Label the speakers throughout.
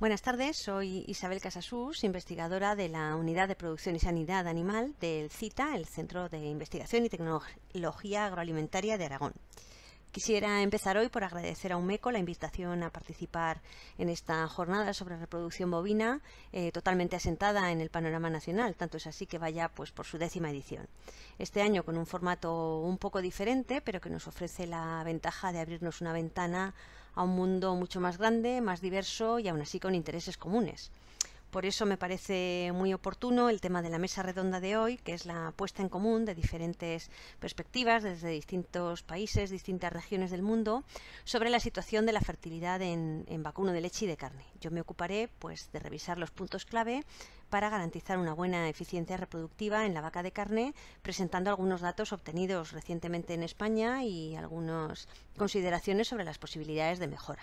Speaker 1: Buenas tardes, soy Isabel Casasús, investigadora de la Unidad de Producción y Sanidad Animal del CITA, el Centro de Investigación y Tecnología Agroalimentaria de Aragón. Quisiera empezar hoy por agradecer a UMECO la invitación a participar en esta jornada sobre reproducción bovina eh, totalmente asentada en el panorama nacional, tanto es así que vaya pues por su décima edición. Este año con un formato un poco diferente, pero que nos ofrece la ventaja de abrirnos una ventana a un mundo mucho más grande, más diverso y aún así con intereses comunes. Por eso me parece muy oportuno el tema de la mesa redonda de hoy, que es la puesta en común de diferentes perspectivas desde distintos países, distintas regiones del mundo, sobre la situación de la fertilidad en, en vacuno de leche y de carne. Yo me ocuparé pues, de revisar los puntos clave para garantizar una buena eficiencia reproductiva en la vaca de carne, presentando algunos datos obtenidos recientemente en España y algunas consideraciones sobre las posibilidades de mejora.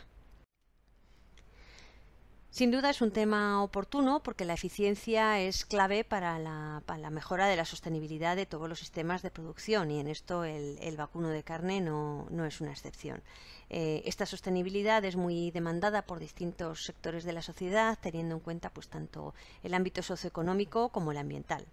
Speaker 1: Sin duda es un tema oportuno porque la eficiencia es clave para la, mejora de la sostenibilidad de todos los sistemas de producción y en esto el, vacuno de carne no, es una excepción. Eh, esta sostenibilidad es muy demandada por distintos sectores de la sociedad teniendo en cuenta pues, tanto el ámbito socioeconómico como el ambiental.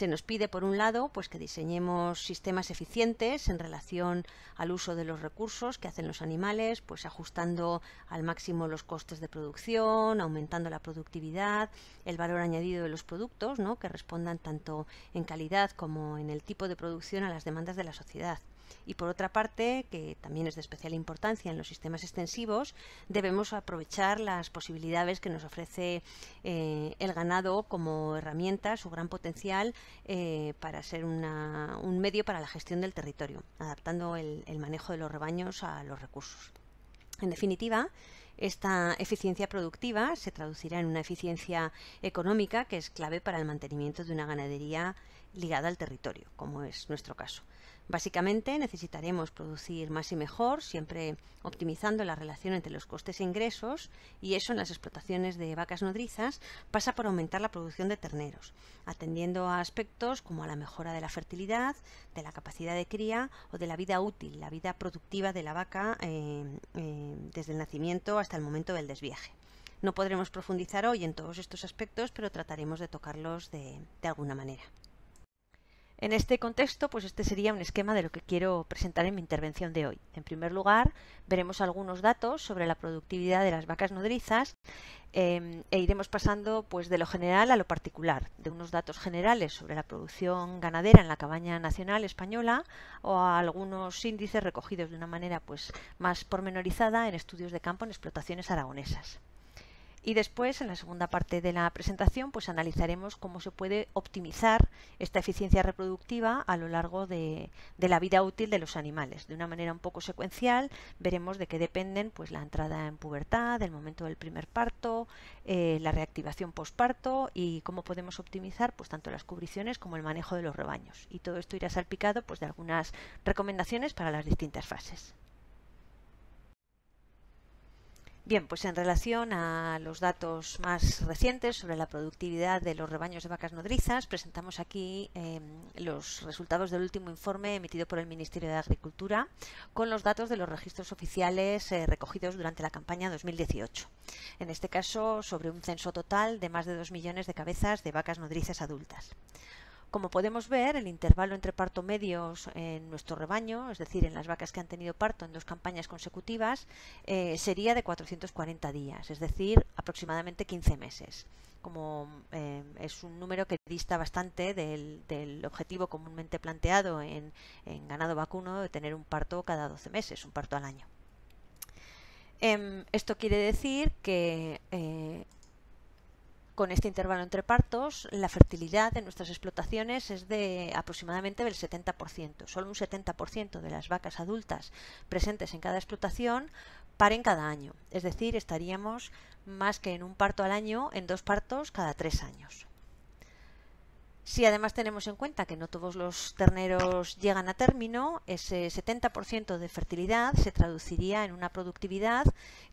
Speaker 1: Se nos pide, por un lado, pues que diseñemos sistemas eficientes en relación al uso de los recursos que hacen los animales, pues ajustando al máximo los costes de producción, aumentando la productividad, el valor añadido de los productos, ¿no? que respondan tanto en calidad como en el tipo de producción a las demandas de la sociedad. Y por otra parte, que también es de especial importancia en los sistemas extensivos, debemos aprovechar las posibilidades que nos ofrece eh, el ganado como herramienta, su gran potencial eh, para ser un medio para la gestión del territorio, adaptando el manejo de los rebaños a los recursos. En definitiva, esta eficiencia productiva se traducirá en una eficiencia económica que es clave para el mantenimiento de una ganadería ligada al territorio, como es nuestro caso. Básicamente necesitaremos producir más y mejor, siempre optimizando la relación entre los costes e ingresos, y eso en las explotaciones de vacas nodrizas pasa por aumentar la producción de terneros, atendiendo a aspectos como a la mejora de la fertilidad, de la capacidad de cría o de la vida útil, la vida productiva de la vaca eh, eh, desde el nacimiento hasta el momento del desviaje. No podremos profundizar hoy en todos estos aspectos, pero trataremos de tocarlos de alguna manera. En este contexto, pues este sería un esquema de lo que quiero presentar en mi intervención de hoy. En primer lugar, veremos algunos datos sobre la productividad de las vacas nodrizas em, e iremos pasando pues, de lo general a lo particular, de unos datos generales sobre la producción ganadera en la cabaña nacional española o a algunos índices recogidos de una manera pues, más pormenorizada en estudios de campo en explotaciones aragonesas. Y después, en la segunda parte de la presentación, pues analizaremos cómo se puede optimizar esta eficiencia reproductiva a lo largo de, la vida útil de los animales. De una manera un poco secuencial, veremos de qué dependen pues, la entrada en pubertad, el momento del primer parto, eh, la reactivación postparto y cómo podemos optimizar pues, tanto las cubriciones como el manejo de los rebaños. Y todo esto irá salpicado pues, de algunas recomendaciones para las distintas fases pues en relación a los datos más recientes sobre la productividad de los rebaños de vacas nodrizas, presentamos aquí em, los resultados del último informe emitido por el Ministerio de Agricultura con los datos de los registros oficiales eh, recogidos durante la campaña 2018. En este caso, sobre un censo total de más de dos millones de cabezas de vacas nodrizas adultas. Como podemos ver, el intervalo entre parto medios en nuestro rebaño, es decir, en las vacas que han tenido parto en dos campañas consecutivas, eh, sería de 440 días, es decir, aproximadamente 15 meses. Como eh, es un número que dista bastante del, objetivo comúnmente planteado en, ganado vacuno de tener un parto cada 12 meses, un parto al año em, esto quiere decir que eh, con este intervalo entre partos, la fertilidad de nuestras explotaciones es de aproximadamente del 70%. Solo un 70% de las vacas adultas presentes en cada explotación paren cada año. Es decir, estaríamos más que en un parto al año, en dos partos cada tres años. Si además tenemos en cuenta que no todos los terneros llegan a término, ese 70% de fertilidad se traduciría en una productividad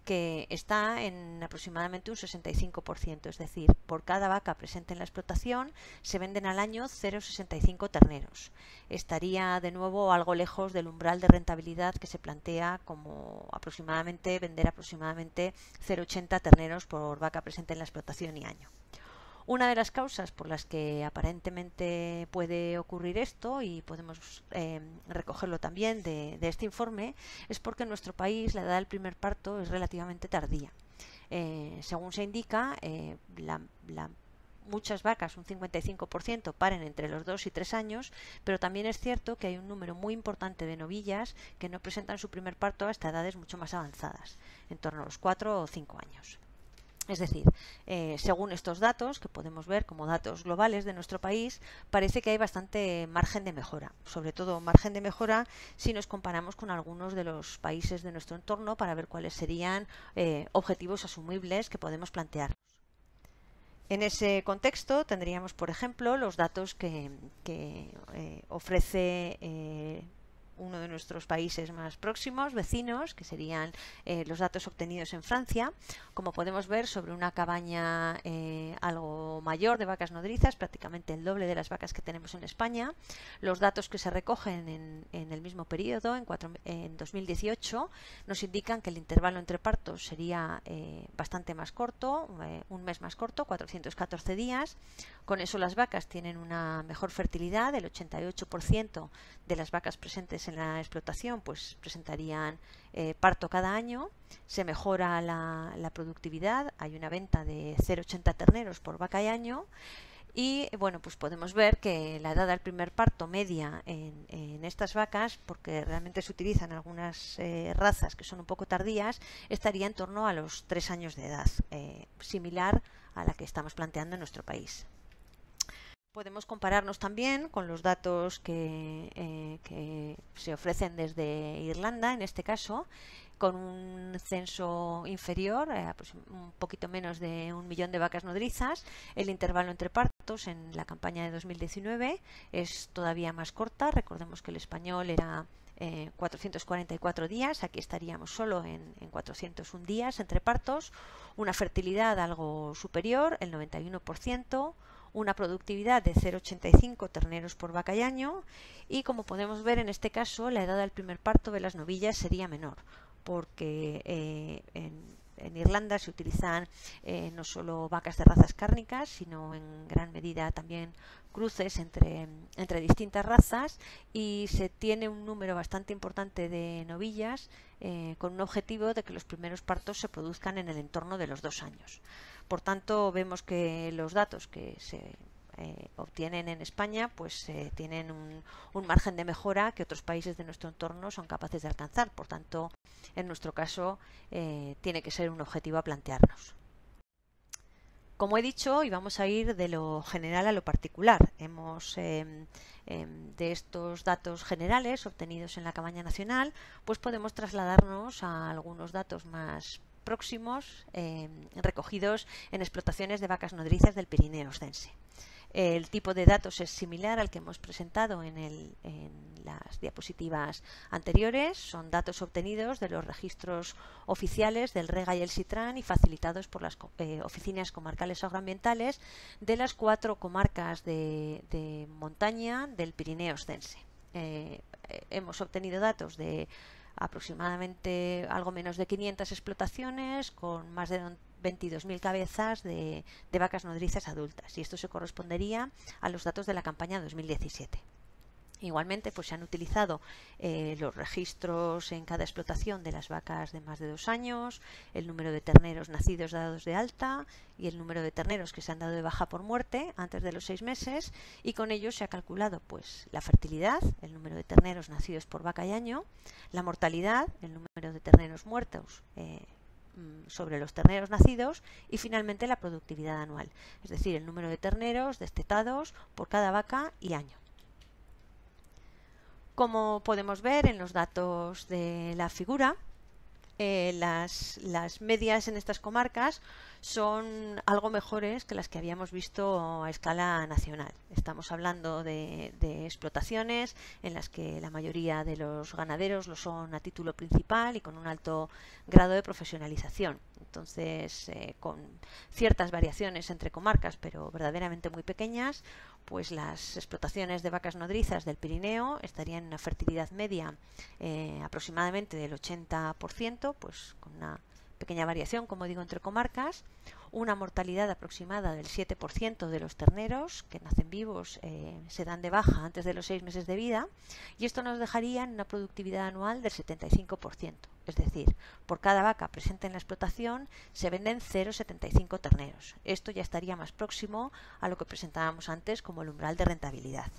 Speaker 1: que está en aproximadamente un 65%, es decir, por cada vaca presente en la explotación se venden al año 0,65 terneros. Estaría de nuevo algo lejos del umbral de rentabilidad que se plantea como aproximadamente vender aproximadamente 0,80 terneros por vaca presente en la explotación y año. Una de las causas por las que aparentemente puede ocurrir esto, y podemos em, recogerlo también de, este informe, es porque en nuestro país la edad del primer parto es relativamente tardía. Eh, según se indica, eh, muchas vacas, un 55%, paren entre los 2 y 3 años, pero también es cierto que hay un número muy importante de novillas que no presentan su primer parto hasta edades mucho más avanzadas, en torno a los 4 o 5 años. Es decir, eh, según estos datos, que podemos ver como datos globales de nuestro país, parece que hay bastante margen de mejora, sobre todo margen de mejora si nos comparamos con algunos de los países de nuestro entorno para ver cuáles serían eh, objetivos asumibles que podemos plantear. En ese contexto tendríamos, por ejemplo, los datos que, eh, ofrece uno de nuestros países más próximos, vecinos, que serían eh, los datos obtenidos en Francia. Como podemos ver, sobre una cabaña eh, algo mayor de vacas nodrizas, prácticamente el doble de las vacas que tenemos en España. Los datos que se recogen en, el mismo periodo, en, 2018, nos indican que el intervalo entre partos sería eh, bastante más corto, un mes más corto, 414 días. Con eso las vacas tienen una mejor fertilidad, el 88% de las vacas presentes en la explotación pues presentarían eh, parto cada año, se mejora la, productividad, hay una venta de 0,80 terneros por vaca y año y bueno, pues podemos ver que la edad del primer parto media en, estas vacas, porque realmente se utilizan algunas eh, razas que son un poco tardías, estaría en torno a los tres años de edad, eh, similar a la que estamos planteando en nuestro país. Podemos compararnos también con los datos eh, que, se ofrecen desde Irlanda, en este caso, con un censo inferior, eh, pues un poquito menos de un millón de vacas nodrizas. El intervalo entre partos en la campaña de 2019 es todavía más corta. Recordemos que el español era 444 eh, días, aquí estaríamos solo en, en, 401 días entre partos, una fertilidad algo superior, el 91%, una productividad de 0,85 terneros por vaca y año y como podemos ver en este caso la edad del primer parto de las novillas sería menor porque eh, en, Irlanda se utilizan eh, no solo vacas de razas cárnicas, sino en gran medida también cruces entre, distintas razas y se tiene un número bastante importante de novillas eh, con un objetivo de que los primeros partos se produzcan en el entorno de los dos años. Por tanto, vemos que los datos que se eh, obtienen en España, pues eh, tienen un, margen de mejora que otros países de nuestro entorno son capaces de alcanzar. Por tanto, en nuestro caso, eh, tiene que ser un objetivo a plantearnos. Como he dicho, y vamos a ir de lo general a lo particular. Hemos de estos datos generales obtenidos en la cabaña nacional, pues podemos trasladarnos a algunos datos más próximos em, recogidos en explotaciones de vacas nodrizas del Pirineo Ostense. El tipo de datos es similar al que hemos presentado en, las diapositivas anteriores. Son datos obtenidos de los registros oficiales del REGA y el Citran y facilitados por las eh, oficinas comarcales agroambientales de las cuatro comarcas de, montaña del Pirineo Ostense. Eh, eh, hemos obtenido datos de aproximadamente algo menos de 500 explotaciones con más de 22.000 cabezas de, vacas nodrizas adultas y esto se correspondería a los datos de la campaña 2017. Igualmente, pues se han utilizado eh, los registros en cada explotación de las vacas de más de dos años, el número de terneros nacidos dados de alta y el número de terneros que se han dado de baja por muerte antes de los seis meses y con ello se ha calculado pues la fertilidad, el número de terneros nacidos por vaca y año, la mortalidad, el número de terneros muertos eh, mm, sobre los terneros nacidos y finalmente la productividad anual, es decir, el número de terneros destetados por cada vaca y año. Como podemos ver en los datos de la figura, eh, las, medias en estas comarcas son algo mejores que las que habíamos visto a escala nacional. Estamos hablando de, explotaciones en las que la mayoría de los ganaderos lo son a título principal y con un alto grado de profesionalización. Entonces, eh, con ciertas variaciones entre comarcas, pero verdaderamente muy pequeñas, pues las explotaciones de vacas nodrizas del Pirineo estarían en una fertilidad media eh, aproximadamente del 80%, pues con una pequeña variación, como digo, entre comarcas, una mortalidad aproximada del 7% de los terneros que nacen vivos eh, se dan de baja antes de los seis meses de vida y esto nos dejaría en una productividad anual del 75%. Es decir, por cada vaca presente en la explotación se venden 0,75 terneros. Esto ya estaría más próximo a lo que presentábamos antes como el umbral de rentabilidad.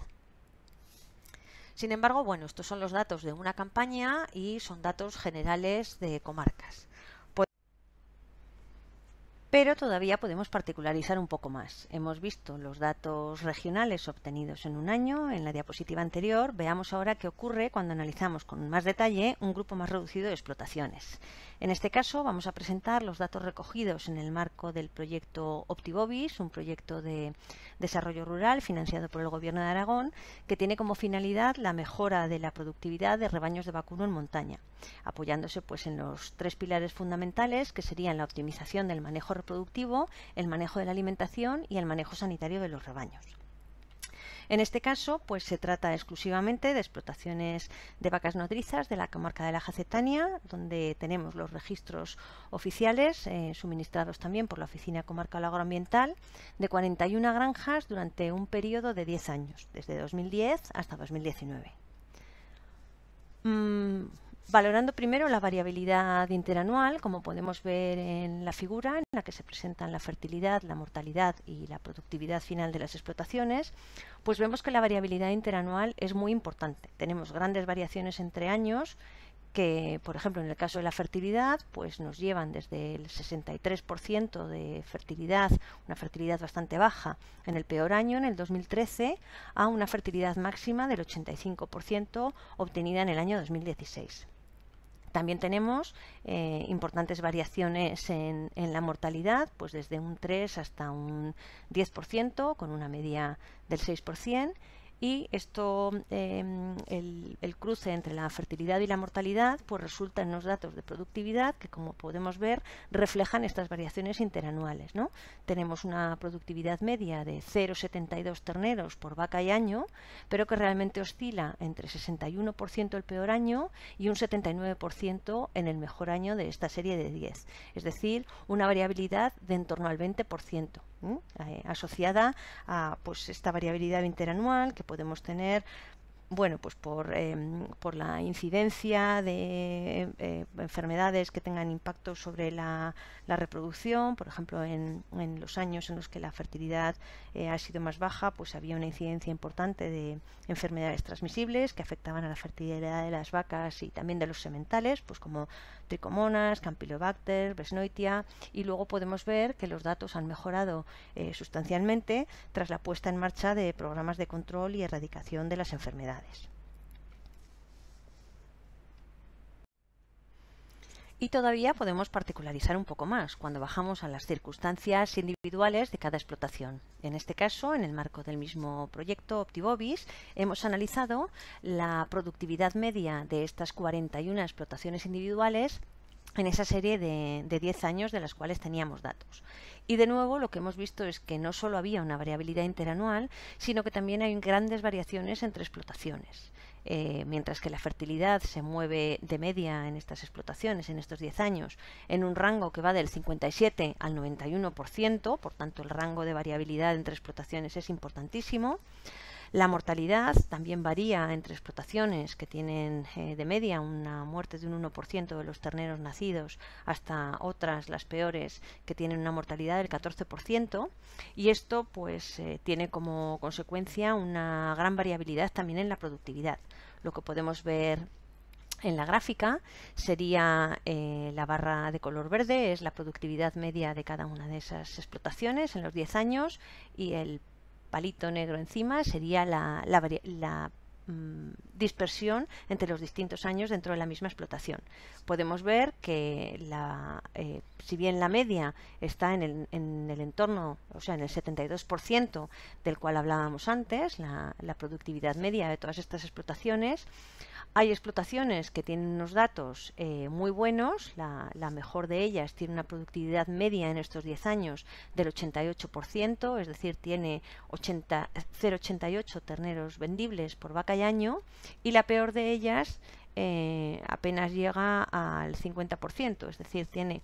Speaker 1: Sin embargo, bueno, estos son los datos de una campaña y son datos generales de comarcas pero todavía podemos particularizar un poco más. Hemos visto los datos regionales obtenidos en un año en la diapositiva anterior, veamos ahora qué ocurre cuando analizamos con más detalle un grupo más reducido de explotaciones. En este caso vamos a presentar los datos recogidos en el marco del proyecto Optibovis, un proyecto de desarrollo rural financiado por el Gobierno de Aragón, que tiene como finalidad la mejora de la productividad de rebaños de vacuno en montaña, apoyándose pues en los tres pilares fundamentales que serían la optimización del manejo reproductivo, el manejo de la alimentación y el manejo sanitario de los rebaños. En este caso, pues se trata exclusivamente de explotaciones de vacas nodrizas de la comarca de la Jacetania, donde tenemos los registros oficiales eh, suministrados también por la Oficina Comarcal Agroambiental de 41 granjas durante un periodo de 10 años, desde 2010 hasta 2019 valorando primero la variabilidad interanual, como podemos ver en la figura, en la que se presentan la fertilidad, la mortalidad y la productividad final de las explotaciones, pues vemos que la variabilidad interanual es muy importante. Tenemos grandes variaciones entre años que, por ejemplo, en el caso de la fertilidad, pues nos llevan desde el 63% de fertilidad, una fertilidad bastante baja en el peor año, en el 2013, a una fertilidad máxima del 85% obtenida en el año 2016. También tenemos eh, importantes variaciones en, la mortalidad, pues desde un 3 hasta un 10%, con una media del 6%, y esto, em, el, cruce entre la fertilidad y la mortalidad pues resulta en los datos de productividad que como podemos ver reflejan estas variaciones interanuales. ¿no? Tenemos una productividad media de 0,72 terneros por vaca y año, pero que realmente oscila entre 61% el peor año y un 79% en el mejor año de esta serie de 10, es decir, una variabilidad de en torno al 20%. Eh, asociada a pues, esta variabilidad interanual que podemos tener bueno, pues em, por, la incidencia de eh, enfermedades que tengan impacto sobre la, reproducción, por ejemplo, en, los años en los que la fertilidad eh, ha sido más baja, pues había una incidencia importante de enfermedades transmisibles que afectaban a la fertilidad de las vacas y también de los sementales, pues como tricomonas, campylobacter, besnoitia. y luego podemos ver que los datos han mejorado eh, sustancialmente tras la puesta en marcha de programas de control y erradicación de las enfermedades y todavía podemos particularizar un poco más cuando bajamos a las circunstancias individuales de cada explotación. En este caso, en el marco del mismo proyecto Optivobis, hemos analizado la productividad media de estas 41 explotaciones individuales en esa serie de, 10 años de las cuales teníamos datos. Y de nuevo lo que hemos visto es que no solo había una variabilidad interanual, sino que también hay grandes variaciones entre explotaciones. Eh, mientras que la fertilidad se mueve de media en estas explotaciones en estos 10 años en un rango que va del 57 al 91%, por tanto el rango de variabilidad entre explotaciones es importantísimo, la mortalidad también varía entre explotaciones que tienen eh, de media una muerte de un 1% de los terneros nacidos hasta otras, las peores, que tienen una mortalidad del 14% y esto pues eh, tiene como consecuencia una gran variabilidad también en la productividad. Lo que podemos ver en la gráfica sería eh, la barra de color verde, es la productividad media de cada una de esas explotaciones en los 10 años y el palito negro encima sería la, mm, dispersión entre los distintos años dentro de la misma explotación. Podemos ver que eh, si bien la media está en el, en el, entorno, o sea, en el 72% del cual hablábamos antes, la, productividad media de todas estas explotaciones, hay explotaciones que tienen unos datos eh, muy buenos, la, mejor de ellas tiene una productividad media en estos 10 años del 88%, es decir, tiene 0,88 terneros vendibles por vaca y año, y la peor de ellas eh, apenas llega al 50%, es decir, tiene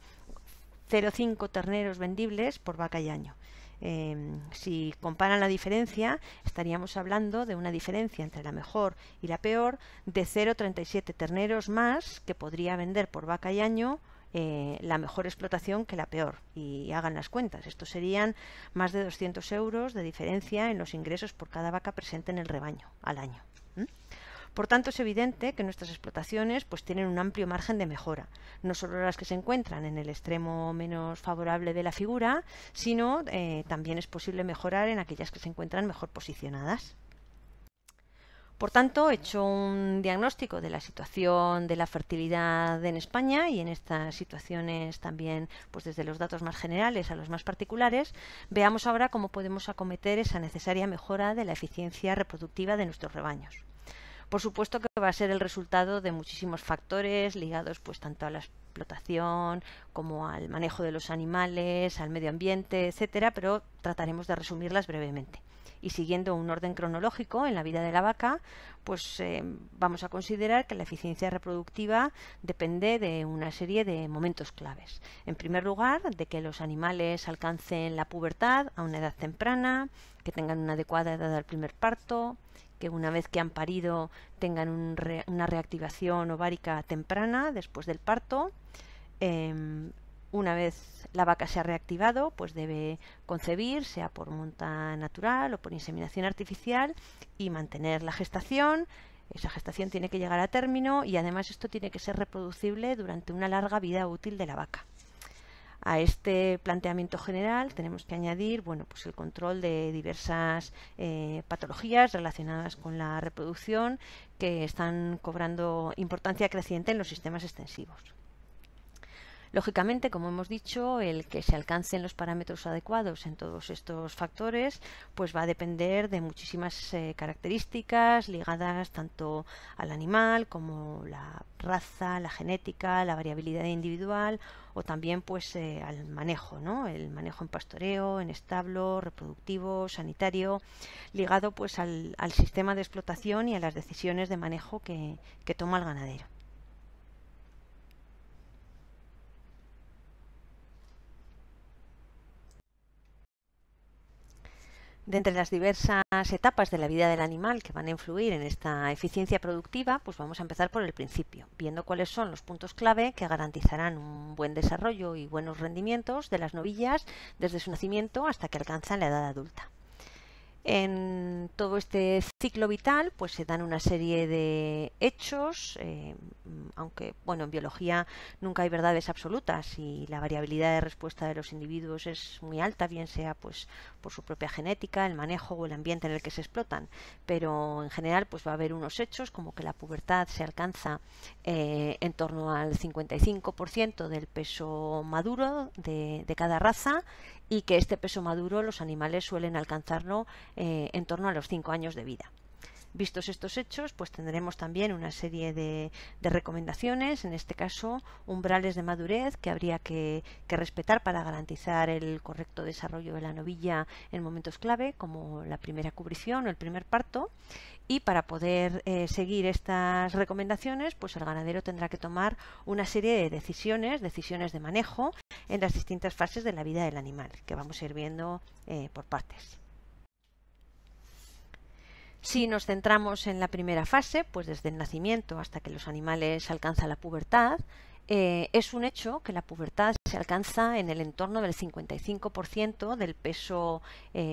Speaker 1: 0,5 terneros vendibles por vaca y año. Em, si comparan la diferencia, estaríamos hablando de una diferencia entre la mejor y la peor de 0,37 terneros más que podría vender por vaca y año eh, la mejor explotación que la peor. Y hagan las cuentas. esto serían más de 200 euros de diferencia en los ingresos por cada vaca presente en el rebaño al año. Por tanto, es evidente que nuestras explotaciones pues, tienen un amplio margen de mejora, no solo las que se encuentran en el extremo menos favorable de la figura, sino eh, también es posible mejorar en aquellas que se encuentran mejor posicionadas. Por tanto, he hecho un diagnóstico de la situación de la fertilidad en España y en estas situaciones también, pues desde los datos más generales a los más particulares, veamos ahora cómo podemos acometer esa necesaria mejora de la eficiencia reproductiva de nuestros rebaños. Por supuesto que va a ser el resultado de muchísimos factores ligados pues tanto a la explotación como al manejo de los animales, al medio ambiente, etcétera, pero trataremos de resumirlas brevemente. Y siguiendo un orden cronológico en la vida de la vaca, pues eh, vamos a considerar que la eficiencia reproductiva depende de una serie de momentos claves. En primer lugar, de que los animales alcancen la pubertad a una edad temprana, que tengan una adecuada edad al primer parto, que una vez que han parido tengan una reactivación ovárica temprana después del parto. Em, una vez la vaca se ha reactivado, pues debe concebir, sea por monta natural o por inseminación artificial, y mantener la gestación. Esa gestación tiene que llegar a término y además esto tiene que ser reproducible durante una larga vida útil de la vaca. A este planteamiento general tenemos que añadir bueno, pues el control de diversas eh, patologías relacionadas con la reproducción que están cobrando importancia creciente en los sistemas extensivos. Lógicamente, como hemos dicho, el que se alcancen los parámetros adecuados en todos estos factores, pues va a depender de muchísimas eh, características ligadas tanto al animal como la raza, la genética, la variabilidad individual o también pues eh, al manejo, ¿no? El manejo en pastoreo, en establo, reproductivo, sanitario, ligado pues al, sistema de explotación y a las decisiones de manejo que toma el ganadero. De entre las diversas etapas de la vida del animal que van a influir en esta eficiencia productiva, pues vamos a empezar por el principio, viendo cuáles son los puntos clave que garantizarán un buen desarrollo y buenos rendimientos de las novillas desde su nacimiento hasta que alcanzan la edad adulta. En todo este ciclo vital, pues se dan una serie de hechos, eh, aunque bueno, en biología nunca hay verdades absolutas y la variabilidad de respuesta de los individuos es muy alta, bien sea pues por su propia genética, el manejo o el ambiente en el que se explotan. Pero en general, pues va a haber unos hechos como que la pubertad se alcanza eh, en torno al 55% del peso maduro de cada raza y que este peso maduro los animales suelen alcanzarlo eh, en torno a los 5 años de vida. Vistos estos hechos, pues tendremos también una serie de, recomendaciones, en este caso umbrales de madurez que habría que, respetar para garantizar el correcto desarrollo de la novilla en momentos clave, como la primera cubrición o el primer parto, y para poder eh, seguir estas recomendaciones, pues el ganadero tendrá que tomar una serie de decisiones, decisiones de manejo en las distintas fases de la vida del animal, que vamos a ir viendo eh, por partes. Si nos centramos en la primera fase, pues desde el nacimiento hasta que los animales alcanzan la pubertad, eh, es un hecho que la pubertad se alcanza en el entorno del 55% del peso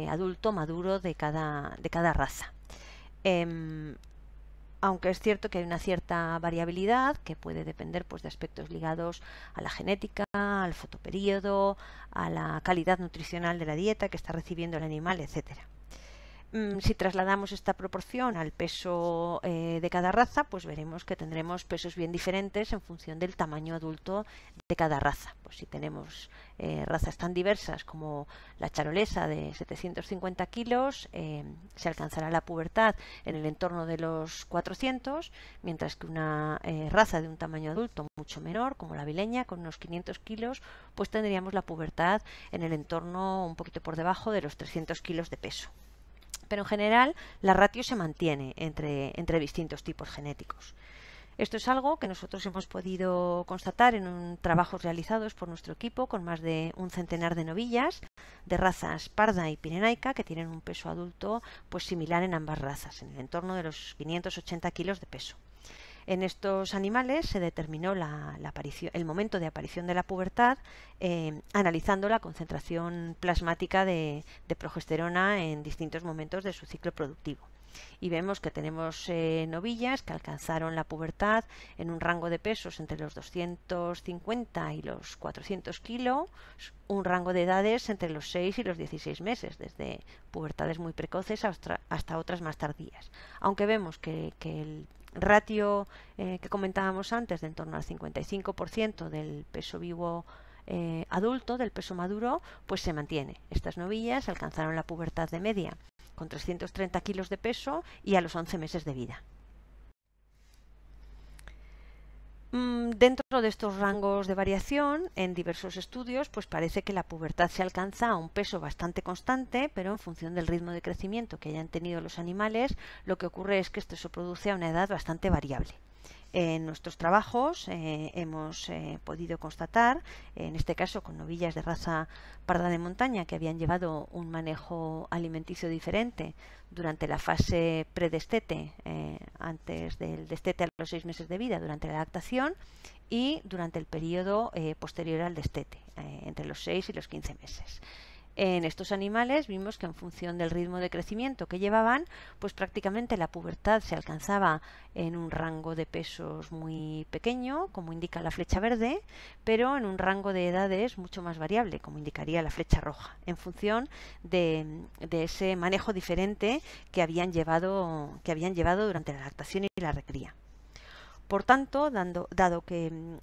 Speaker 1: adulto maduro de cada, de cada raza. Em, aunque es cierto que hay una cierta variabilidad que puede depender pues, de aspectos ligados a la genética, al fotoperíodo, a la calidad nutricional de la dieta que está recibiendo el animal, etc. Mm, si trasladamos esta proporción al peso eh, de cada raza, pues veremos que tendremos pesos bien diferentes en función del tamaño adulto de cada raza. Pues si tenemos eh, razas tan diversas como la charolesa de 750 kilos, eh, se alcanzará la pubertad en el entorno de los 400, mientras que una eh, raza de un tamaño adulto mucho menor, como la vileña, con unos 500 kilos, pues tendríamos la pubertad en el entorno un poquito por debajo de los 300 kilos de peso. Pero en general la ratio se mantiene entre distintos tipos genéticos. Esto es algo que nosotros hemos podido constatar en un, trabajos realizados por nuestro equipo con más de un centenar de novillas de razas parda y pirenaica que tienen un peso adulto pues similar en ambas razas, en el entorno de los 580 kilos de peso. En estos animales se determinó el momento de aparición de la pubertad eh, analizando la concentración plasmática de progesterona en distintos momentos de su ciclo productivo y vemos que tenemos eh, novillas que alcanzaron la pubertad en un rango de pesos entre los 250 y los 400 kilos, un rango de edades entre los 6 y los 16 meses, desde pubertades muy precoces hasta, otras más tardías. Aunque vemos que, el ratio eh, que comentábamos antes de en torno al 55% del peso vivo eh, adulto, del peso maduro, pues se mantiene. Estas novillas alcanzaron la pubertad de media con 330 kilos de peso y a los 11 meses de vida. Mm, dentro de estos rangos de variación, en diversos estudios, pues parece que la pubertad se alcanza a un peso bastante constante, pero en función del ritmo de crecimiento que hayan tenido los animales, lo que ocurre es que esto se produce a una edad bastante variable. En nuestros trabajos eh, hemos eh, podido constatar, en este caso con novillas de raza parda de montaña que habían llevado un manejo alimenticio diferente durante la fase predestete, eh, antes del destete a los seis meses de vida, durante la adaptación y durante el periodo posterior al destete, entre los seis y los quince meses en estos animales vimos que en función del ritmo de crecimiento que llevaban, pues prácticamente la pubertad se alcanzaba en un rango de pesos muy pequeño, como indica la flecha verde, pero en un rango de edades mucho más variable, como indicaría la flecha roja, en función de, ese manejo diferente que habían llevado, que habían llevado durante la lactación y la recría. Por tanto, dado que mm,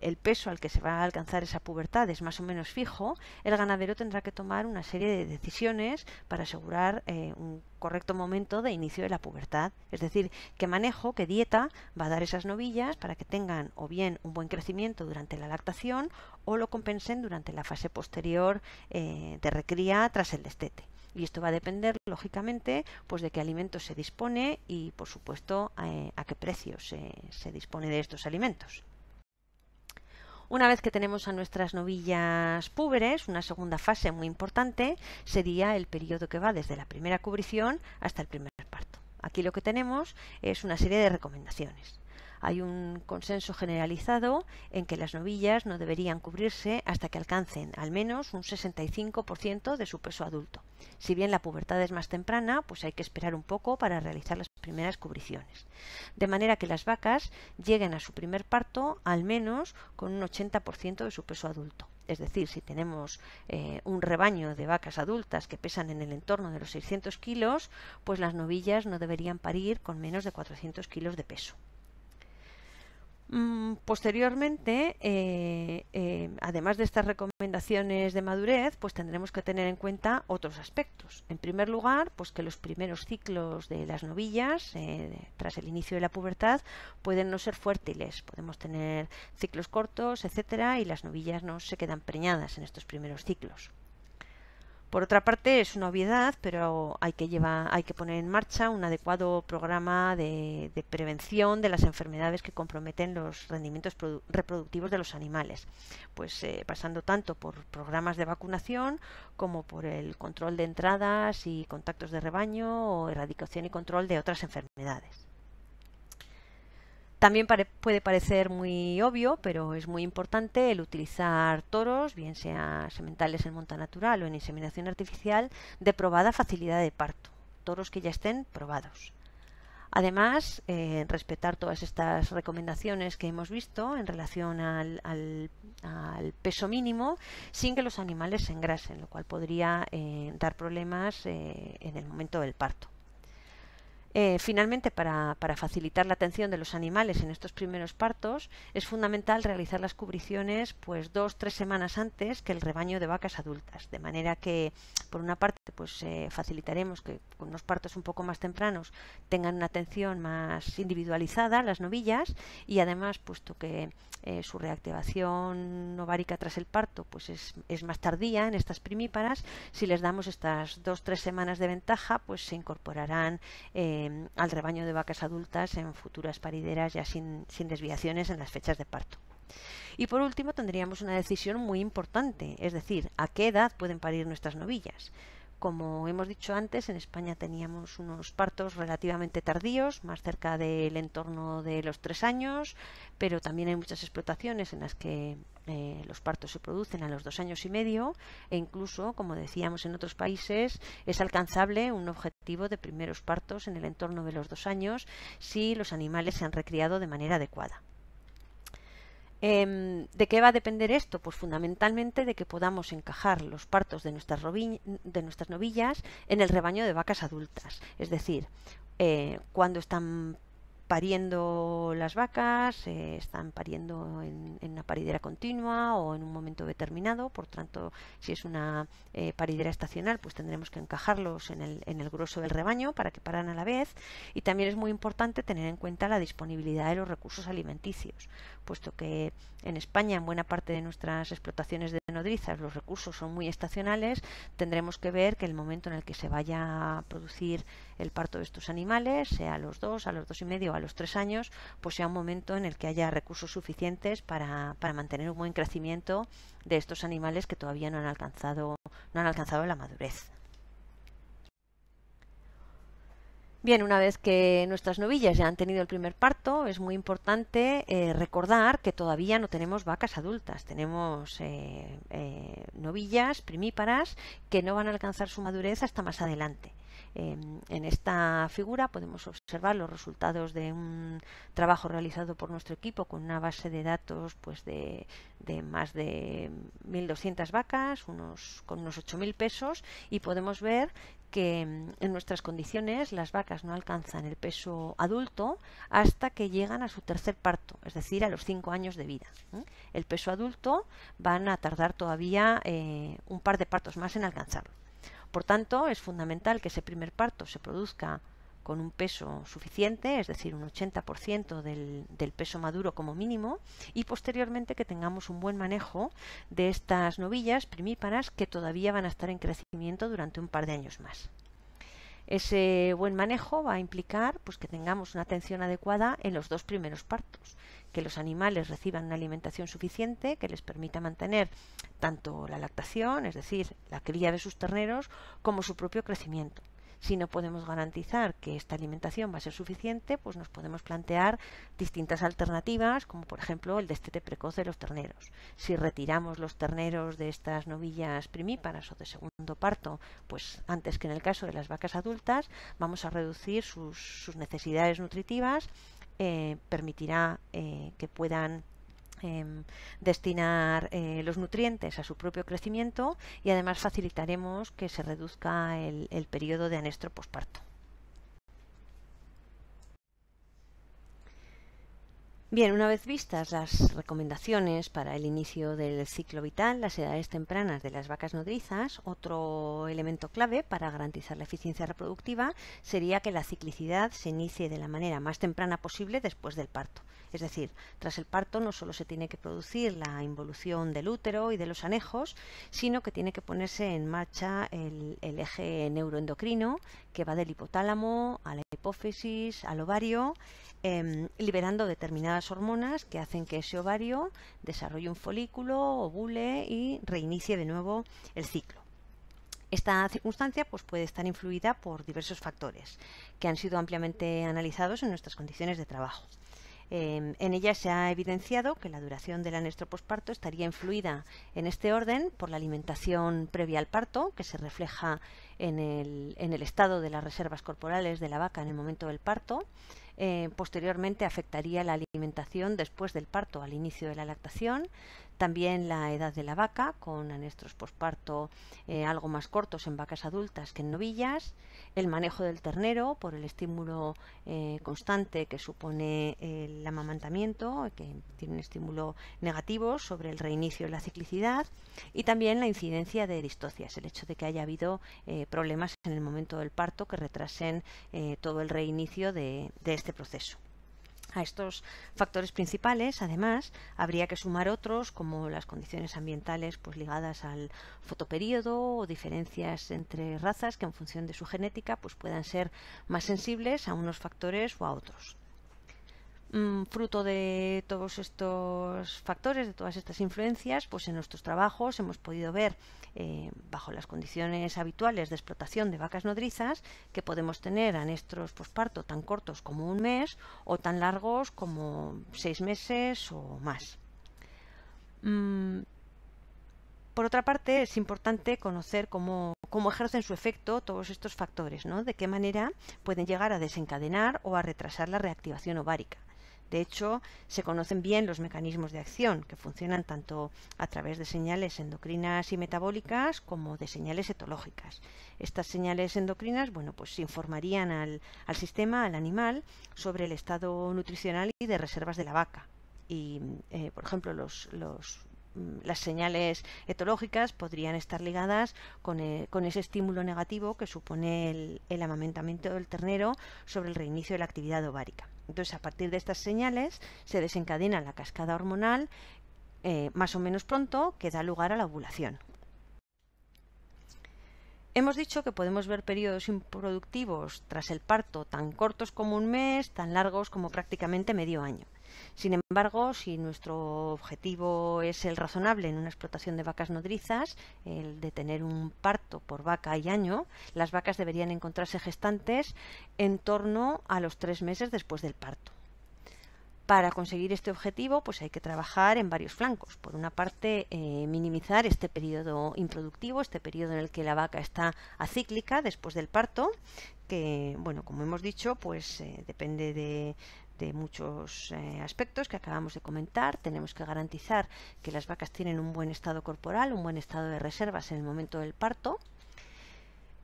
Speaker 1: el, peso al que se va a alcanzar esa pubertad es más o menos fijo, el ganadero tendrá que tomar una serie de decisiones para asegurar eh, un correcto momento de inicio de la pubertad. Es decir, qué manejo, qué dieta va a dar esas novillas para que tengan o bien un buen crecimiento durante la lactación o lo compensen durante la fase posterior eh, de recría tras el destete. Y esto va a depender, lógicamente, pues, de qué alimentos se dispone y, por supuesto, eh, a qué precio se, se dispone de estos alimentos. Una vez que tenemos a nuestras novillas púberes, una segunda fase muy importante sería el periodo que va desde la primera cubrición hasta el primer parto. Aquí lo que tenemos es una serie de recomendaciones. Hay un consenso generalizado en que las novillas no deberían cubrirse hasta que alcancen al menos un 65% de su peso adulto. Si bien la pubertad es más temprana, pues hay que esperar un poco para realizar las primeras cubriciones. De manera que las vacas lleguen a su primer parto al menos con un 80% de su peso adulto es decir, si tenemos eh, un rebaño de vacas adultas que pesan en el entorno de los 600 kilos, pues las novillas no deberían parir con menos de 400 kilos de peso. Mm, posteriormente, eh, eh, además de estas recomendaciones de madurez, pues tendremos que tener en cuenta otros aspectos. En primer lugar, pues que los primeros ciclos de las novillas, eh, tras el inicio de la pubertad, pueden no ser fértiles. Podemos tener ciclos cortos, etcétera, y las novillas no se quedan preñadas en estos primeros ciclos. Por otra parte, es una obviedad, pero hay que, poner en marcha un adecuado programa de, prevención de las enfermedades que comprometen los rendimientos reproductivos de los animales, pues eh, pasando tanto por programas de vacunación como por el control de entradas y contactos de rebaño o erradicación y control de otras enfermedades. También puede parecer muy obvio, pero es muy importante el utilizar toros, bien sea sementales en monta natural o en inseminación artificial, de probada facilidad de parto, toros que ya estén probados. Además, eh, respetar todas estas recomendaciones que hemos visto en relación al, peso mínimo sin que los animales se engrasen, lo cual podría eh, dar problemas eh, en el momento del parto. Eh, finalmente, para, facilitar la atención de los animales en estos primeros partos, es fundamental realizar las cubriciones pues o tres semanas antes que el rebaño de vacas adultas, de manera que por una parte pues eh, facilitaremos que con unos partos un poco más tempranos tengan una atención más individualizada las novillas y además puesto que eh, su reactivación ovárica tras el parto pues es, más tardía en estas primíparas, si les damos estas dos tres semanas de ventaja pues se incorporarán eh, al rebaño de vacas adultas en futuras parideras ya sin desviaciones en las fechas de parto. Y por último tendríamos una decisión muy importante, es decir, a qué edad pueden parir nuestras novillas. Como hemos dicho antes, en España teníamos unos partos relativamente tardíos, más cerca del entorno de los tres años, pero también hay muchas explotaciones en las que eh, los partos se producen a los dos años y medio e incluso, como decíamos en otros países, es alcanzable un objetivo de primeros partos en el entorno de los dos años si los animales se han recriado de manera adecuada. Em, ¿De qué va a depender esto? Pues fundamentalmente de que podamos encajar los partos de nuestras, de nuestras novillas en el rebaño de vacas adultas. Es decir, eh, cuando están pariendo las vacas, eh, están pariendo en, una paridera continua o en un momento determinado, por tanto, si es una eh, paridera estacional, pues tendremos que encajarlos en el, en grueso del rebaño para que paran a la vez y también es muy importante tener en cuenta la disponibilidad de los recursos alimenticios, puesto que en España, en buena parte de nuestras explotaciones de nodrizas, los recursos son muy estacionales, tendremos que ver que el momento en el que se vaya a producir el parto de estos animales, sea a los dos, a los dos y medio, a los tres años, pues sea un momento en el que haya recursos suficientes para, mantener un buen crecimiento de estos animales que todavía no han alcanzado, no han alcanzado la madurez. Bien, una vez que nuestras novillas ya han tenido el primer parto, es muy importante eh, recordar que todavía no tenemos vacas adultas. Tenemos eh, eh, novillas primíparas que no van a alcanzar su madurez hasta más adelante. Em, en esta figura podemos observar los resultados de un trabajo realizado por nuestro equipo con una base de datos pues de, más de 1.200 vacas, unos, con unos 8.000 pesos y podemos ver que em, en nuestras condiciones las vacas no alcanzan el peso adulto hasta que llegan a su tercer parto, es decir, a los cinco años de vida. El peso adulto van a tardar todavía eh, un par de partos más en alcanzarlo. Por tanto, es fundamental que ese primer parto se produzca con un peso suficiente, es decir, un 80% del, del, peso maduro como mínimo, y posteriormente que tengamos un buen manejo de estas novillas primíparas que todavía van a estar en crecimiento durante un par de años más. Ese buen manejo va a implicar pues, que tengamos una atención adecuada en los dos primeros partos que los animales reciban una alimentación suficiente que les permita mantener tanto la lactación, es decir, la cría de sus terneros, como su propio crecimiento. Si no podemos garantizar que esta alimentación va a ser suficiente, pues nos podemos plantear distintas alternativas, como por ejemplo el destete precoz de los terneros. Si retiramos los terneros de estas novillas primíparas o de segundo parto, pues antes que en el caso de las vacas adultas, vamos a reducir sus, sus necesidades nutritivas eh, permitirá eh, que puedan em, destinar eh, los nutrientes a su propio crecimiento y además facilitaremos que se reduzca el, el periodo de anestro posparto. Bien, una vez vistas las recomendaciones para el inicio del ciclo vital, las edades tempranas de las vacas nodrizas, otro elemento clave para garantizar la eficiencia reproductiva sería que la ciclicidad se inicie de la manera más temprana posible después del parto. Es decir, tras el parto no solo se tiene que producir la involución del útero y de los anejos, sino que tiene que ponerse en marcha el, eje neuroendocrino que va del hipotálamo a la hipófisis, al ovario, em, liberando determinadas hormonas que hacen que ese ovario desarrolle un folículo, ovule y reinicie de nuevo el ciclo. Esta circunstancia pues, puede estar influida por diversos factores que han sido ampliamente analizados en nuestras condiciones de trabajo. Em, en ella se ha evidenciado que la duración del anestro posparto estaría influida en este orden por la alimentación previa al parto, que se refleja en el, estado de las reservas corporales de la vaca en el momento del parto. Eh, posteriormente afectaría la alimentación después del parto, al inicio de la lactación, también la edad de la vaca, con anestros posparto eh, algo más cortos en vacas adultas que en novillas, el manejo del ternero por el estímulo eh, constante que supone eh, el amamantamiento, que tiene un estímulo negativo sobre el reinicio de la ciclicidad, y también la incidencia de distocias, el hecho de que haya habido eh, problemas en el momento del parto que retrasen todo el reinicio de este proceso. A estos factores principales, además, habría que sumar otros como las condiciones ambientales pues, ligadas al fotoperiodo o diferencias entre razas que en función de su genética pues, puedan ser más sensibles a unos factores o a otros. Mm, fruto de todos estos factores, de todas estas influencias, pues en nuestros trabajos hemos podido ver, eh, bajo las condiciones habituales de explotación de vacas nodrizas, que podemos tener anestros posparto tan cortos como un mes o tan largos como seis meses o más. Mm, por otra parte, es importante conocer cómo, cómo ejercen su efecto todos estos factores, ¿no? de qué manera pueden llegar a desencadenar o a retrasar la reactivación ovárica. De hecho, se conocen bien los mecanismos de acción, que funcionan tanto a través de señales endocrinas y metabólicas como de señales etológicas. Estas señales endocrinas, bueno, pues informarían al, sistema, al animal, sobre el estado nutricional y de reservas de la vaca. Y, eh, por ejemplo, mm, las señales etológicas podrían estar ligadas eh, con, ese estímulo negativo que supone el, el amamentamiento del ternero sobre el reinicio de la actividad ovárica. Entonces, a partir de estas señales se desencadena la cascada hormonal eh, más o menos pronto que da lugar a la ovulación. Hemos dicho que podemos ver periodos improductivos tras el parto tan cortos como un mes, tan largos como prácticamente medio año. Sin embargo, si nuestro objetivo es el razonable en una explotación de vacas nodrizas, el de tener un parto por vaca y año, las vacas deberían encontrarse gestantes en torno a los tres meses después del parto. Para conseguir este objetivo, pues hay que trabajar en varios flancos. Por una parte, eh, minimizar este periodo improductivo, este periodo en el que la vaca está acíclica después del parto, que, bueno, como hemos dicho, pues eh, depende de, de muchos eh, aspectos que acabamos de comentar. Tenemos que garantizar que las vacas tienen un buen estado corporal, un buen estado de reservas en el momento del parto.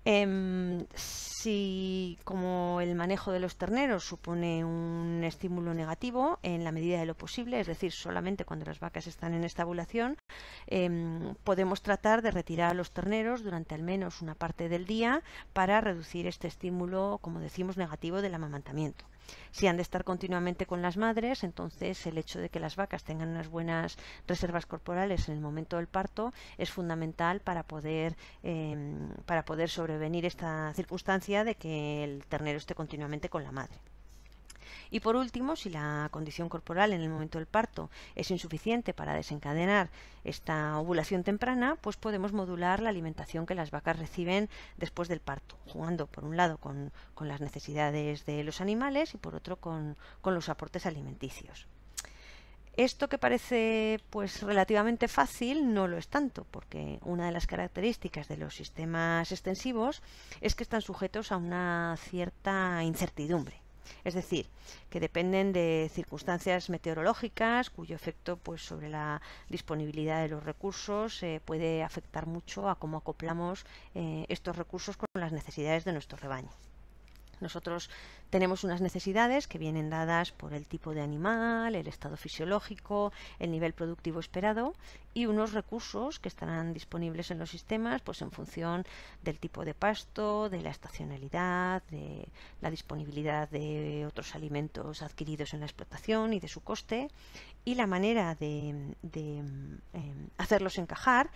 Speaker 1: Em, si como el manejo de los terneros supone un estímulo negativo en la medida de lo posible, es decir, solamente cuando las vacas están en estabulación, em, podemos tratar de retirar a los terneros durante al menos una parte del día para reducir este estímulo, como decimos, negativo del amamantamiento. Si han de estar continuamente con las madres, entonces el hecho de que las vacas tengan unas buenas reservas corporales en el momento del parto es fundamental para poder, em, para poder sobrevenir esta circunstancia de que el ternero esté continuamente con la madre. Y por último, si la condición corporal en el momento del parto es insuficiente para desencadenar esta ovulación temprana, pues podemos modular la alimentación que las vacas reciben después del parto, jugando por un lado con, las necesidades de los animales y por otro con, con los aportes alimenticios. Esto que parece pues relativamente fácil no lo es tanto, porque una de las características de los sistemas extensivos es que están sujetos a una cierta incertidumbre. Es decir, que dependen de circunstancias meteorológicas cuyo efecto pues, sobre la disponibilidad de los recursos eh, puede afectar mucho a cómo acoplamos eh, estos recursos con las necesidades de nuestro rebaño. Nosotros tenemos unas necesidades que vienen dadas por el tipo de animal, el estado fisiológico, el nivel productivo esperado y unos recursos que estarán disponibles en los sistemas pues en función del tipo de pasto, de la estacionalidad, de la disponibilidad de otros alimentos adquiridos en la explotación y de su coste y la manera de, em, em, hacerlos encajar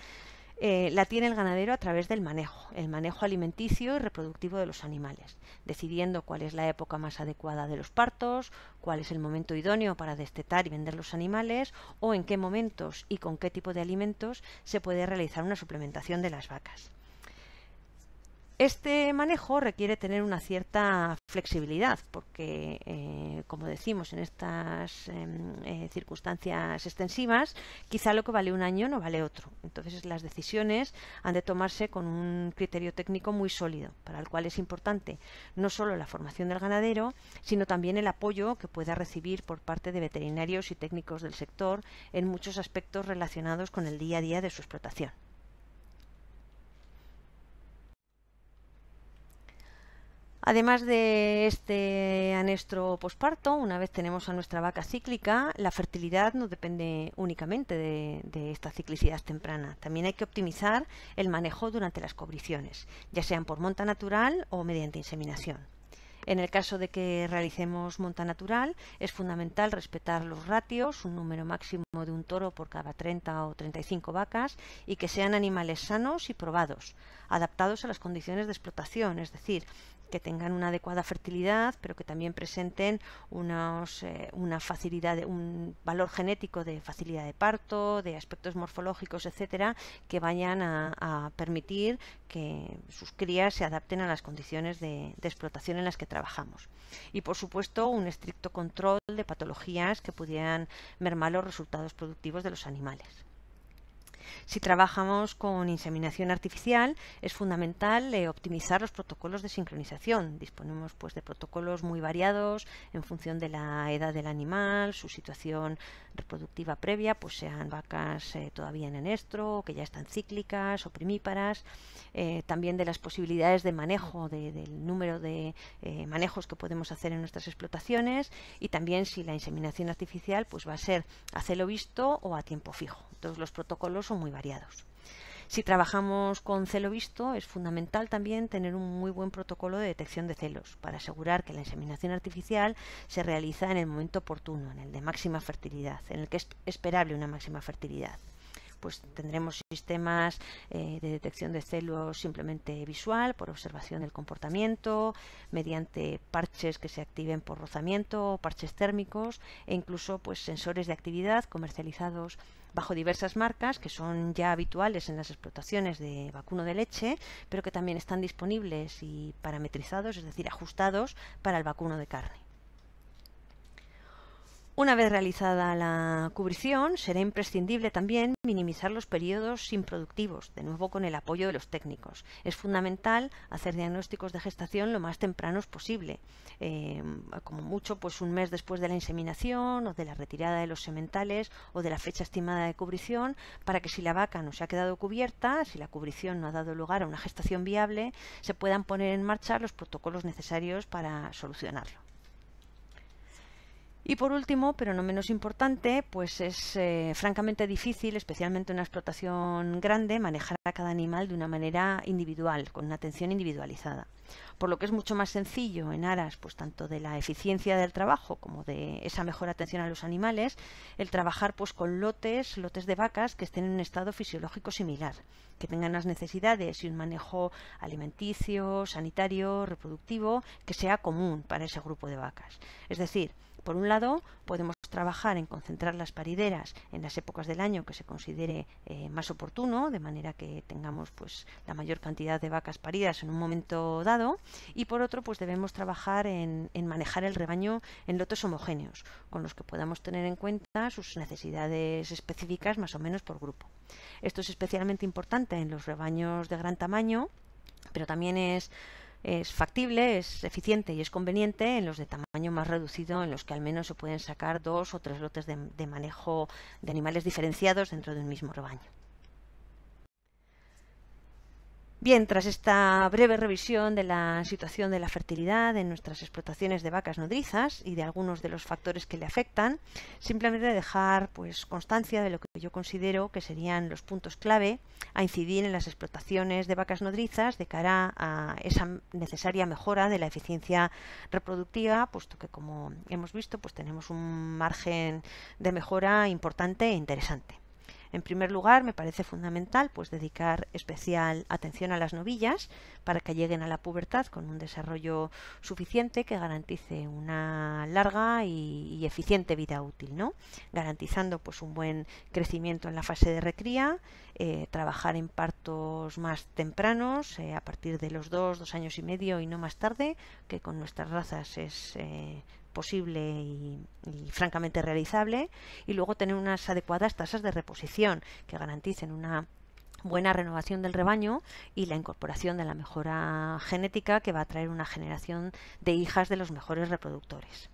Speaker 1: eh, la tiene el ganadero a través del manejo, el manejo alimenticio y reproductivo de los animales, decidiendo cuál es la época más adecuada de los partos, cuál es el momento idóneo para destetar y vender los animales, o en qué momentos y con qué tipo de alimentos se puede realizar una suplementación de las vacas. Este manejo requiere tener una cierta flexibilidad porque, eh, como decimos, en estas em, eh, circunstancias extensivas, quizá lo que vale un año no vale otro. Entonces, las decisiones han de tomarse con un criterio técnico muy sólido, para el cual es importante no solo la formación del ganadero, sino también el apoyo que pueda recibir por parte de veterinarios y técnicos del sector en muchos aspectos relacionados con el día a día de su explotación. Además de este anestro posparto, una vez tenemos a nuestra vaca cíclica, la fertilidad no depende únicamente de, esta ciclicidad temprana. También hay que optimizar el manejo durante las cobriciones, ya sean por monta natural o mediante inseminación. En el caso de que realicemos monta natural, es fundamental respetar los ratios, un número máximo de un toro por cada 30 o 35 vacas, y que sean animales sanos y probados, adaptados a las condiciones de explotación, es decir, que tengan una adecuada fertilidad, pero que también presenten unos, eh, una facilidad, un valor genético de facilidad de parto, de aspectos morfológicos, etcétera, que vayan a, permitir que sus crías se adapten a las condiciones de, de explotación en las que trabajamos. Y por supuesto, un estricto control de patologías que pudieran mermar los resultados productivos de los animales. Si trabajamos con inseminación artificial, es fundamental eh, optimizar los protocolos de sincronización. Disponemos pues, de protocolos muy variados en función de la edad del animal, su situación reproductiva previa, pues sean vacas eh, todavía en enestro, que ya están cíclicas o primíparas, eh, también de las posibilidades de manejo, del número de manejos que podemos hacer en nuestras explotaciones y también si la inseminación artificial pues, va a ser a celo visto o a tiempo fijo. los protocolos son muy variados. Si trabajamos con celo visto, es fundamental también tener un muy buen protocolo de detección de celos para asegurar que la inseminación artificial se realiza en el momento oportuno, en el de máxima fertilidad, en el que es esperable una máxima fertilidad. Pues tendremos sistemas eh, de detección de celos simplemente visual, por observación del comportamiento, mediante parches que se activen por rozamiento, parches térmicos e incluso pues sensores de actividad comercializados bajo diversas marcas que son ya habituales en las explotaciones de vacuno de leche, pero que también están disponibles y parametrizados, es decir, ajustados para el vacuno de carne. Una vez realizada la cubrición, será imprescindible también minimizar los periodos improductivos, de nuevo con el apoyo de los técnicos. Es fundamental hacer diagnósticos de gestación lo más tempranos posible, eh, como mucho pues un mes después de la inseminación o de la retirada de los sementales o de la fecha estimada de cubrición, para que si la vaca no se ha quedado cubierta, si la cubrición no ha dado lugar a una gestación viable, se puedan poner en marcha los protocolos necesarios para solucionarlo. Y por último, pero no menos importante, pues es eh, francamente difícil, especialmente en una explotación grande, manejar a cada animal de una manera individual, con una atención individualizada. Por lo que es mucho más sencillo en aras, pues tanto de la eficiencia del trabajo como de esa mejor atención a los animales, el trabajar pues con lotes, lotes de vacas que estén en un estado fisiológico similar, que tengan las necesidades y un manejo alimenticio, sanitario, reproductivo que sea común para ese grupo de vacas. Es decir, por un lado, podemos trabajar en concentrar las parideras en las épocas del año que se considere eh, más oportuno, de manera que tengamos pues la mayor cantidad de vacas paridas en un momento dado, y por otro, pues debemos trabajar en, en manejar el rebaño en lotes homogéneos, con los que podamos tener en cuenta sus necesidades específicas más o menos por grupo. Esto es especialmente importante en los rebaños de gran tamaño, pero también es es factible, es eficiente y es conveniente en los de tamaño más reducido, en los que al menos se pueden sacar dos o tres lotes de, manejo de animales diferenciados dentro de un mismo rebaño. Bien, tras esta breve revisión de la situación de la fertilidad en nuestras explotaciones de vacas nodrizas y de algunos de los factores que le afectan, simplemente dejar pues constancia de lo que yo considero que serían los puntos clave a incidir en las explotaciones de vacas nodrizas de cara a esa necesaria mejora de la eficiencia reproductiva, puesto que como hemos visto, pues tenemos un margen de mejora importante e interesante. En primer lugar, me parece fundamental pues, dedicar especial atención a las novillas para que lleguen a la pubertad con un desarrollo suficiente que garantice una larga y, eficiente vida útil, ¿no? garantizando pues, un buen crecimiento en la fase de recría, eh, trabajar en partos más tempranos, eh, a partir de los dos, dos años y medio y no más tarde, que con nuestras razas es eh, posible y, francamente realizable y luego tener unas adecuadas tasas de reposición que garanticen una buena renovación del rebaño y la incorporación de la mejora genética que va a traer una generación de hijas de los mejores reproductores.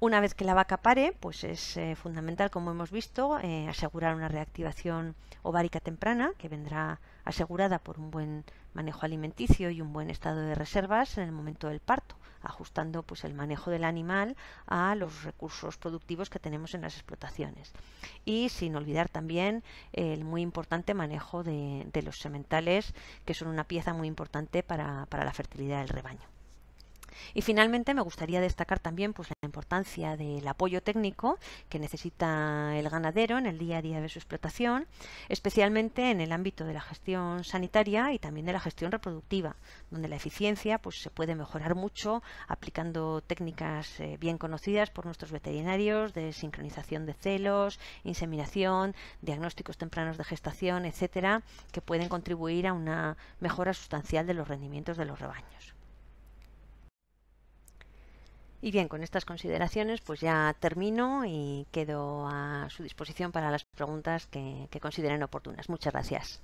Speaker 1: Una vez que la vaca pare, pues es eh, fundamental, como hemos visto, eh, asegurar una reactivación ovárica temprana, que vendrá asegurada por un buen manejo alimenticio y un buen estado de reservas en el momento del parto ajustando pues el manejo del animal a los recursos productivos que tenemos en las explotaciones. Y sin olvidar también el muy importante manejo de, los sementales, que son una pieza muy importante para la fertilidad del rebaño. Y finalmente me gustaría destacar también pues, la importancia del apoyo técnico que necesita el ganadero en el día a día de su explotación, especialmente en el ámbito de la gestión sanitaria y también de la gestión reproductiva, donde la eficiencia pues, se puede mejorar mucho aplicando técnicas eh, bien conocidas por nuestros veterinarios de sincronización de celos, inseminación, diagnósticos tempranos de gestación, etcétera, que pueden contribuir a una mejora sustancial de los rendimientos de los rebaños. Y bien, con estas consideraciones pues ya termino y quedo a su disposición para las preguntas que, que consideren oportunas. Muchas gracias.